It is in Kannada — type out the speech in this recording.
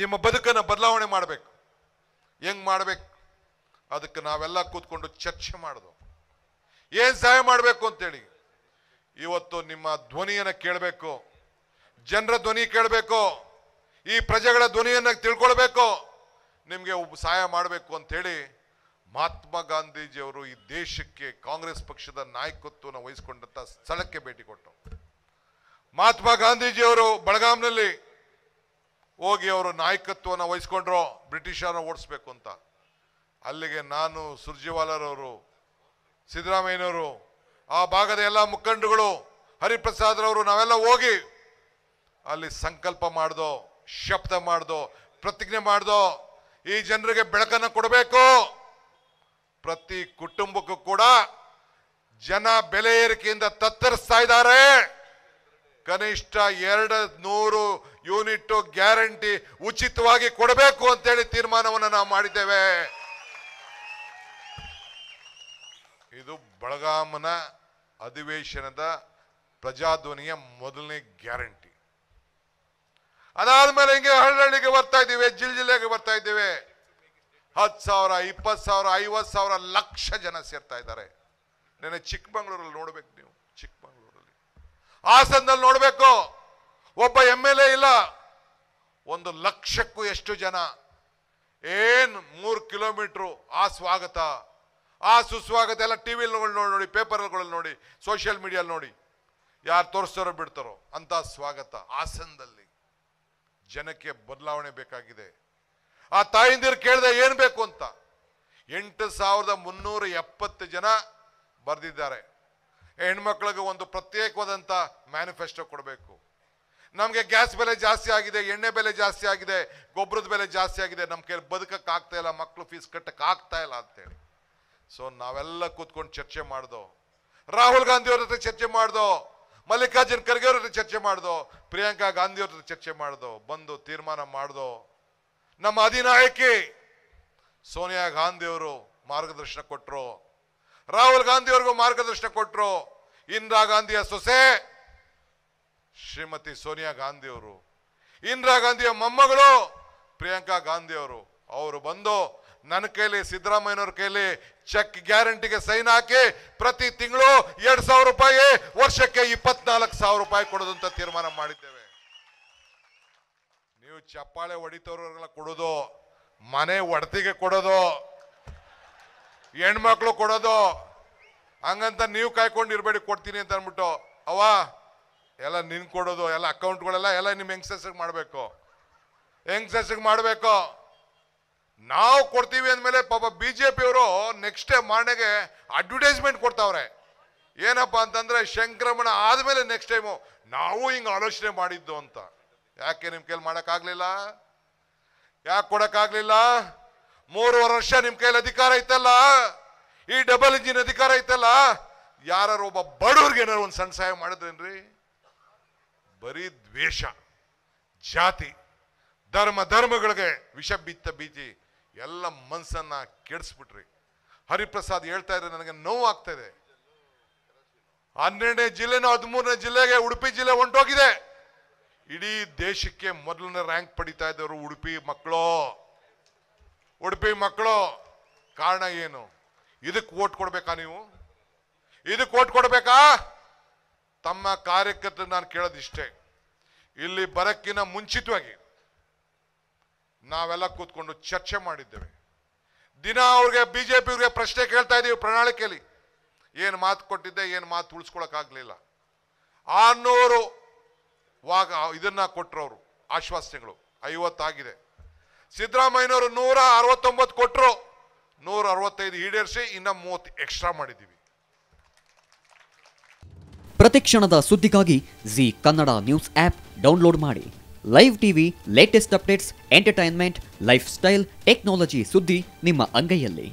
ನಿಮ್ಮ ಬದುಕನ್ನು ಬದಲಾವಣೆ ಮಾಡಬೇಕು ಹೆಂಗೆ ಮಾಡಬೇಕು ಅದಕ್ಕೆ ನಾವೆಲ್ಲ ಕೂತ್ಕೊಂಡು ಚರ್ಚೆ ಮಾಡಿದ್ವು ಏನು ಸಹಾಯ ಮಾಡಬೇಕು ಅಂತೇಳಿ ಇವತ್ತು ನಿಮ್ಮ ಧ್ವನಿಯನ್ನು ಕೇಳಬೇಕು ಜನರ ಧ್ವನಿ ಕೇಳಬೇಕು ಈ ಪ್ರಜೆಗಳ ಧ್ವನಿಯನ್ನು ತಿಳ್ಕೊಳ್ಬೇಕು ನಿಮಗೆ ಸಹಾಯ ಮಾಡಬೇಕು ಅಂಥೇಳಿ ಮಹಾತ್ಮ ಗಾಂಧೀಜಿಯವರು ಈ ದೇಶಕ್ಕೆ ಕಾಂಗ್ರೆಸ್ ಪಕ್ಷದ ನಾಯಕತ್ವನ ವಹಿಸ್ಕೊಂಡಂಥ ಸ್ಥಳಕ್ಕೆ ಭೇಟಿ ಕೊಟ್ಟರು ಮಹಾತ್ಮ ಗಾಂಧೀಜಿಯವರು ಬೆಳಗಾಂನಲ್ಲಿ ಹೋಗಿ ಅವರು ನಾಯಕತ್ವವನ್ನು ವಹಿಸ್ಕೊಂಡ್ರು ಬ್ರಿಟಿಷರನ್ನ ಓಡಿಸ್ಬೇಕು ಅಂತ ಅಲ್ಲಿಗೆ ನಾನು ಸುರ್ಜಿವಾಲರವರು ಸಿದ್ದರಾಮಯ್ಯನವರು ಆ ಭಾಗದ ಎಲ್ಲ ಮುಖಂಡರುಗಳು ಹರಿಪ್ರಸಾದ್ರವರು ನಾವೆಲ್ಲ ಹೋಗಿ ಅಲ್ಲಿ ಸಂಕಲ್ಪ ಮಾಡ್ದೋ ಶಬ್ದ ಮಾಡ್ದೋ ಪ್ರತಿಜ್ಞೆ ಮಾಡ್ದೋ ಈ ಜನರಿಗೆ ಬೆಳಕನ್ನು ಕೊಡಬೇಕು ಪ್ರತಿ ಕುಟುಂಬಕ್ಕೂ ಕೂಡ ಜನ ಬೆಲೆ ಏರಿಕೆಯಿಂದ ತತ್ತರಿಸ್ತಾ ಇದ್ದಾರೆ ಕನಿಷ್ಠ ಎರಡು ನೂರು ಯೂನಿಟ್ಟು ಗ್ಯಾರಂಟಿ ಉಚಿತವಾಗಿ ಕೊಡಬೇಕು ಅಂತೇಳಿ ತೀರ್ಮಾನವನ್ನು ನಾವು ಮಾಡಿದ್ದೇವೆ ಇದು ಬೆಳಗಾಮನ ಅಧಿವೇಶನದ ಪ್ರಜಾಧ್ವನಿಯ ಮೊದಲನೇ ಗ್ಯಾರಂಟಿ ಅದಾದ್ಮೇಲೆ ಹಿಂಗೆ ಹಳ್ಳಿಗೆ ಬರ್ತಾ ಇದ್ದೀವಿ ಜಿಲ್ ಜಿಲ್ಲೆಗೆ ಬರ್ತಾ ಇದ್ದೀವಿ ಹತ್ತು ಸಾವಿರ ಇಪ್ಪತ್ತು ಸಾವಿರ ಐವತ್ತು ಸಾವಿರ ಲಕ್ಷ ಜನ ಸೇರ್ತಾ ಇದ್ದಾರೆ ನೆನೆ ಚಿಕ್ಕಮಂಗ್ಳೂರಲ್ಲಿ ನೋಡ್ಬೇಕು ನೀವು ಚಿಕ್ಕಮಂಗ್ಳೂರು ಹಾಸನದಲ್ಲಿ ನೋಡಬೇಕು ಒಬ್ಬ ಎಮ್ ಎಲ್ ಎ ಇಲ್ಲ ಒಂದು ಲಕ್ಷಕ್ಕೂ ಎಷ್ಟು ಜನ ಏನು ಮೂರು ಕಿಲೋಮೀಟ್ರು ಆ ಸ್ವಾಗತ ಆ ಸುಸ್ವಾಗತ ಎಲ್ಲ ಟಿ ನೋಡಿ ನೋಡಿ ಪೇಪರ್ಗಳಲ್ಲಿ ನೋಡಿ ಸೋಷಿಯಲ್ ಮೀಡಿಯಾ ನೋಡಿ ಯಾರು ತೋರಿಸ್ತಾರೋ ಬಿಡ್ತಾರೋ ಅಂತ ಸ್ವಾಗತ ಹಾಸನದಲ್ಲಿ ಜನಕ್ಕೆ ಬದಲಾವಣೆ ಬೇಕಾಗಿದೆ ಆ ತಾಯಿಂದಿರು ಕೇಳಿದೆ ಏನು ಬೇಕು ಅಂತ ಎಂಟು ಸಾವಿರದ ಮುನ್ನೂರ ಎಪ್ಪತ್ತು ಜನ ಬರೆದಿದ್ದಾರೆ ಹೆಣ್ಮಕ್ಳಿಗೆ ಒಂದು ಪ್ರತ್ಯೇಕವಾದಂಥ ಮ್ಯಾನಿಫೆಸ್ಟೋ ಕೊಡಬೇಕು ನಮಗೆ ಗ್ಯಾಸ್ ಬೆಲೆ ಜಾಸ್ತಿ ಆಗಿದೆ ಎಣ್ಣೆ ಬೆಲೆ ಜಾಸ್ತಿ ಆಗಿದೆ ಗೊಬ್ಬರದ ಬೆಲೆ ಜಾಸ್ತಿ ಆಗಿದೆ ನಮ್ಮ ಕೈಯಲ್ಲಿ ಬದುಕಕ್ಕೆ ಆಗ್ತಾ ಇಲ್ಲ ಮಕ್ಕಳು ಫೀಸ್ ಕಟ್ಟಕ್ಕೆ ಆಗ್ತಾ ಇಲ್ಲ ಅಂತೇಳಿ ಸೊ ನಾವೆಲ್ಲ ಕೂತ್ಕೊಂಡು ಚರ್ಚೆ ಮಾಡ್ದೋ ರಾಹುಲ್ ಗಾಂಧಿ ಅವ್ರ ಹತ್ರ ಚರ್ಚೆ ಮಾಡ್ದೋ ಮಲ್ಲಿಕಾರ್ಜುನ್ ಖರ್ಗೆ ಅವ್ರ ಹತ್ರ ಚರ್ಚೆ ಮಾಡ್ದೋ ಪ್ರಿಯಾಂಕಾ ಗಾಂಧಿ ಅವ್ರ ಹತ್ರ ಚರ್ಚೆ ಮಾಡ್ದೋ ಬಂದು ತೀರ್ಮಾನ ಮಾಡ್ದೋ ನಮ್ಮ ಅಧಿನಾಯಕಿ ಸೋನಿಯಾ ಗಾಂಧಿಯವರು ಮಾರ್ಗದರ್ಶನ ಕೊಟ್ಟರು ರಾಹುಲ್ ಗಾಂಧಿ ಅವ್ರಿಗೂ ಮಾರ್ಗದರ್ಶನ ಕೊಟ್ಟರು ಇಂದಿರಾ ಗಾಂಧಿಯ ಸೊಸೆ ಶ್ರೀಮತಿ ಸೋನಿಯಾ ಗಾಂಧಿ ಅವರು ಇಂದಿರಾ ಗಾಂಧಿಯ ಮೊಮ್ಮಗಳು ಪ್ರಿಯಾಂಕಾ ಗಾಂಧಿ ಅವರು ಅವರು ಬಂದು ನನ್ನ ಕೈಲಿ ಸಿದ್ದರಾಮಯ್ಯನವ್ರ ಕೈಲಿ ಚೆಕ್ ಗ್ಯಾರಂಟಿಗೆ ಸೈನ್ ಹಾಕಿ ಪ್ರತಿ ತಿಂಗಳು ಎರಡು ಸಾವಿರ ರೂಪಾಯಿ ವರ್ಷಕ್ಕೆ ಇಪ್ಪತ್ನಾಲ್ಕು ಸಾವಿರ ರೂಪಾಯಿ ಕೊಡೋದಂತ ತೀರ್ಮಾನ ಮಾಡಿದ್ದೇವೆ ನೀವು ಚಪ್ಪಾಳೆ ಹೊಡಿತವ್ರಿಗೆಲ್ಲ ಕೊಡೋದು ಮನೆ ಒಡತಿಗೆ ಕೊಡೋದು ಹೆಣ್ಮಕ್ಳು ಕೊಡೋದು ಹಂಗಂತ ನೀವು ಕಾಯ್ಕೊಂಡು ಇರಬೇಡಿ ಕೊಡ್ತೀನಿ ಅಂತ ಅನ್ಬಿಟ್ಟು ಅವ ಎಲ್ಲ ನಿನ್ ಕೊಡೋದು ಎಲ್ಲ ಅಕೌಂಟ್ಗಳೆಲ್ಲ ಎಲ್ಲ ನಿಮ್ಮ ಮಾಡ್ಬೇಕು ಮಾಡಬೇಕು ಯಂಗ್ಸ್ಟರ್ಸ್ಗೆ ಮಾಡಬೇಕು ನಾವು ಕೊಡ್ತೀವಿ ಅಂದಮೇಲೆ ಪಾಪ ಬಿ ಜೆ ಪಿಯವರು ನೆಕ್ಸ್ಟ್ ಡೇ ಮಾರ್ನೆಗೆ ಅಡ್ವರ್ಟೈಸ್ಮೆಂಟ್ ಕೊಡ್ತಾವ್ರೆ ಏನಪ್ಪ ಅಂತಂದ್ರೆ ಸಂಕ್ರಮಣ ಆದಮೇಲೆ ನೆಕ್ಸ್ಟ್ ಟೈಮು ನಾವು ಹಿಂಗೆ ಆಲೋಚನೆ ಮಾಡಿದ್ದು ಅಂತ ಯಾಕೆ ನಿಮ್ಮ ಕೈಲಿ ಮಾಡೋಕ್ಕಾಗಲಿಲ್ಲ ಯಾಕೆ ಕೊಡೋಕ್ಕಾಗಲಿಲ್ಲ ಮೂರುವರೆ ವರ್ಷ ನಿಮ್ಮ ಕೈಯಲ್ಲಿ ಅಧಿಕಾರ ಐತಲ್ಲ ಈ ಡಬಲ್ ಇಂಜಿನ್ ಅಧಿಕಾರ ಐತಲ್ಲ ಯಾರು ಒಬ್ಬ ಬಡವ್ರಿಗೆ ಏನಾರು ಒಂದು ಸಣ್ಣ ಸಹಾಯ ಮಾಡಿದ್ರೇನ್ರಿ ಬರೀ ದ್ವೇಷ ಜಾತಿ ಧರ್ಮ ಧರ್ಮಗಳಿಗೆ ವಿಷ ಬಿತ್ತ ಬೀಜಿ ಎಲ್ಲ ಮನಸ್ಸನ್ನ ಕೆಡಿಸ್ಬಿಟ್ರಿ ಹರಿಪ್ರಸಾದ್ ಹೇಳ್ತಾ ಇದ್ರೆ ನನಗೆ ನೋವು ಆಗ್ತಾ ಇದೆ ಹನ್ನೆರಡನೇ ಜಿಲ್ಲೆನ ಹದಿಮೂರನೇ ಜಿಲ್ಲೆಗೆ ಉಡುಪಿ ಜಿಲ್ಲೆ ಹೊಂಟೋಗಿದೆ ಇಡೀ ದೇಶಕ್ಕೆ ಮೊದಲನೇ ರ್ಯಾಂಕ್ ಪಡಿತಾ ಇದ್ದವರು ಉಡುಪಿ ಮಕ್ಕಳು ಉಡುಪಿ ಮಕ್ಕಳು ಕಾರಣ ಏನು ಇದಕ್ಕೆ ಓಟ್ ಕೊಡ್ಬೇಕಾ ನೀವು ಇದಕ್ಕೆ ಓಟ್ ಕೊಡ್ಬೇಕಾ ತಮ್ಮ ಕಾರ್ಯಕರ್ತರು ನಾನು ಕೇಳೋದಿಷ್ಟೇ ಇಲ್ಲಿ ಬರಕ್ಕಿನ ಮುಂಚಿತವಾಗಿ ನಾವೆಲ್ಲ ಕೂತ್ಕೊಂಡು ಚರ್ಚೆ ಮಾಡಿದ್ದೇವೆ ದಿನ ಅವ್ರಿಗೆ ಪಿಯವ್ರಿಗೆ ಪ್ರಶ್ನೆ ಕೇಳ್ತಾ ಇದ್ದೀವಿ ಪ್ರಣಾಳಿಕೆಯಲ್ಲಿ ಏನು ಮಾತು ಕೊಟ್ಟಿದ್ದೆ ಏನು ಮಾತು ಉಳಿಸ್ಕೊಳಕ್ಕಾಗಲಿಲ್ಲ ಆರ್ನೂರು ವಾಗ ಇದನ್ನ ಕೊಟ್ಟರು ಆಶ್ವಾಸನೆಗಳು ಐವತ್ತಾಗಿದೆ ಸಿದ್ದರಾಮಯ್ಯನವರು ನೂರ ಅರವತ್ತೊಂಬತ್ತು ಕೊಟ್ಟರು ನೂರ ಅರವತ್ತೈದು ಈಡೇರಿಸಿ ಇನ್ನ ಮೂವತ್ತು ಎಕ್ಸ್ಟ್ರಾ ಮಾಡಿದ್ದೀವಿ ಪ್ರತಿಕ್ಷಣದ ಸುದ್ದಿಗಾಗಿ Zee Kannada news app download ಮಾಡಿ live TV latest updates entertainment lifestyle technology ಸುದ್ದಿ ನಿಮ್ಮ ಅಂಗೈಯಲ್ಲಿ